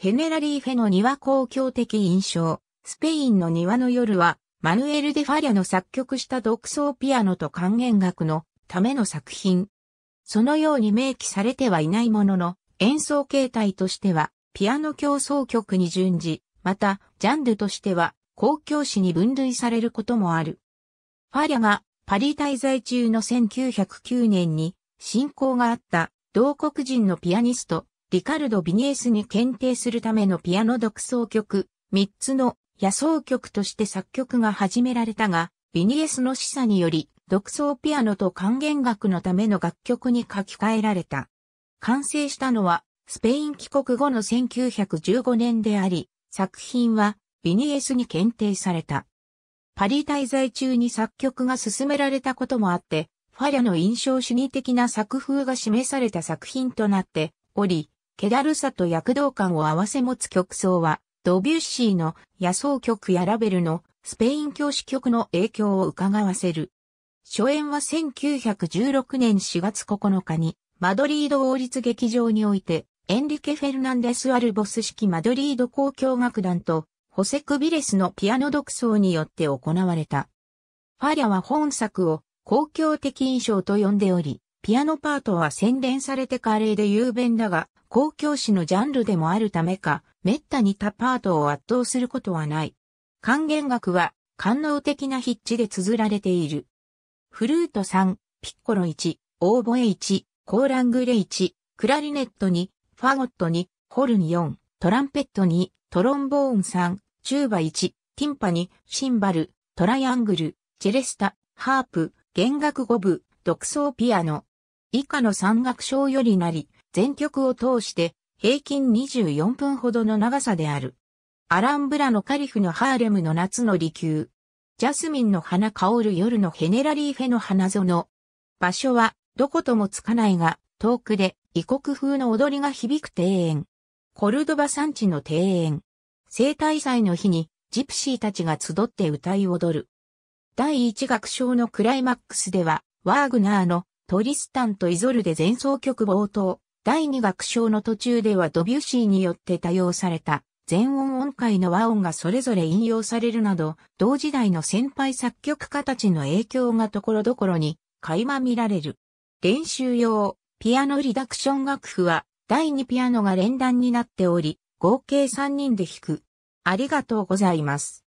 ヘネラリーフェの庭公共的印象、スペインの庭の夜は、マヌエル・デ・ファリャの作曲した独奏ピアノと管弦楽のための作品。そのように明記されてはいないものの、演奏形態としては、ピアノ競奏曲に準じ、また、ジャンルとしては、公共史に分類されることもある。ファリャがパリ滞在中の1909年に、進行があった同国人のピアニスト、リカルド・ビニエスに検定するためのピアノ独奏曲、3つの野奏曲として作曲が始められたが、ビニエスの示唆により、独奏ピアノと管弦楽のための楽曲に書き換えられた。完成したのは、スペイン帰国後の1915年であり、作品は、ビニエスに検定された。パリ滞在中に作曲が進められたこともあって、ファリャの印象主義的な作風が示された作品となっており、気だるさと躍動感を合わせ持つ曲奏は、ドビュッシーの野草曲やラベルのスペイン教師曲の影響を伺わせる。初演は1916年4月9日に、マドリード王立劇場において、エンリケ・フェルナンデス・アルボス式マドリード交響楽団と、ホセ・クビレスのピアノ独奏によって行われた。ファリアは本作を、公共的印象と呼んでおり、ピアノパートは洗練されて華麗で雄弁だが、公共詩のジャンルでもあるためか、滅多に他パートを圧倒することはない。還元楽は、官能的な筆致で綴られている。フルート3、ピッコロ1、オーボエ1、コーラングレ1、クラリネット2、ファゴット2、ホルン4、トランペット2、トロンボーン3、チューバ1、ティンパ2、シンバル、トライアングル、チェレスタ、ハープ、弦楽5部、独奏ピアノ、以下の山岳賞よりなり、全曲を通して平均24分ほどの長さである。アランブラのカリフのハーレムの夏の離宮。ジャスミンの花香る夜のヘネラリーフェの花園。場所はどこともつかないが、遠くで異国風の踊りが響く庭園。コルドバ山地の庭園。生体祭の日にジプシーたちが集って歌い踊る。第一楽章のクライマックスでは、ワーグナーのトリスタンとイゾルで前奏曲冒頭、第二楽章の途中ではドビュシーによって多用された全音音階の和音がそれぞれ引用されるなど、同時代の先輩作曲家たちの影響がところどころに垣間見られる。練習用、ピアノリダクション楽譜は、第2ピアノが連弾になっており、合計3人で弾く。ありがとうございます。